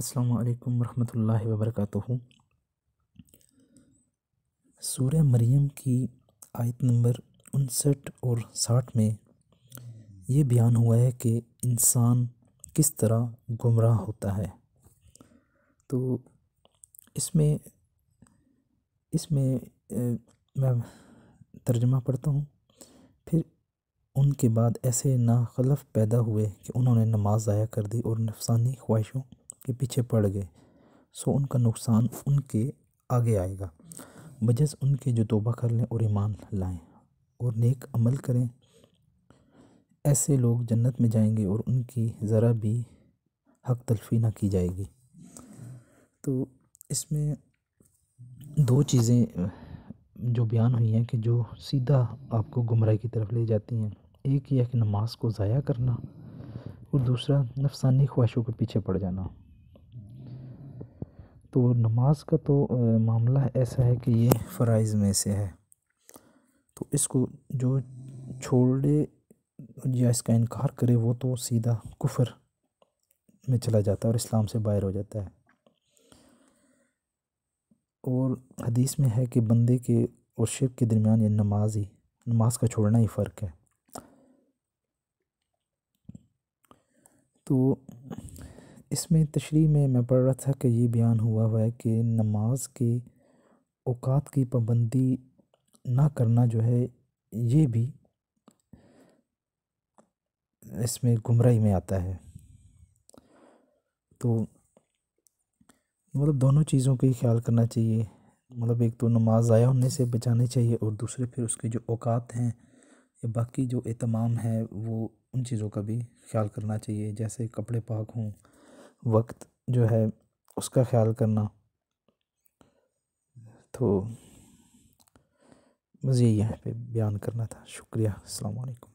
असलकम वरहमतुल्लाहि वबरकातुहू सूर्य मरियम की आयत नंबर उनसठ और साठ में ये बयान हुआ है कि इंसान किस तरह गुमराह होता है तो इसमें इसमें मैं तर्जमा पढ़ता हूँ फिर उनके बाद ऐसे नाखलफ पैदा हुए कि उन्होंने नमाज ज़ाया कर दी और नफसानी ख्वाहिशों के पीछे पड़ गए सो उनका नुकसान उनके आगे आएगा बजस उनके जो तोबा कर लें और ईमान लाएं और नेक अमल करें ऐसे लोग जन्नत में जाएंगे और उनकी ज़रा भी हक तलफी ना की जाएगी तो इसमें दो चीज़ें जो बयान हुई हैं कि जो सीधा आपको गुमराह की तरफ ले जाती हैं एक ही है कि नमाज को ज़ाया करना और दूसरा नफसानी ख्वाहिशों के पीछे पड़ जाना तो नमाज का तो मामला ऐसा है कि ये फ़राइज़ में से है तो इसको जो छोड़े या इसका इनकार करे वो तो सीधा कुफर में चला जाता है और इस्लाम से बाहर हो जाता है और हदीस में है कि बंदे के और शिर के दरमियान ये नमाज ही नमाज का छोड़ना ही फ़र्क है तो इसमें तशरी में मैं पढ़ रहा था कि ये बयान हुआ हुआ है कि नमाज के अवात की पाबंदी ना करना जो है ये भी इसमें गुमराही में आता है तो मतलब दोनों चीज़ों का ही ख्याल करना चाहिए मतलब एक तो नमाज ज़ाया होने से बचानी चाहिए और दूसरे फिर उसके जो अवात हैं या बाकी जो एहतमाम है वो उन चीज़ों का भी ख्याल करना चाहिए जैसे कपड़े पाक हों वक्त जो है उसका ख्याल करना तो बस यही यहाँ पे बयान करना था शुक्रिया अलैक्म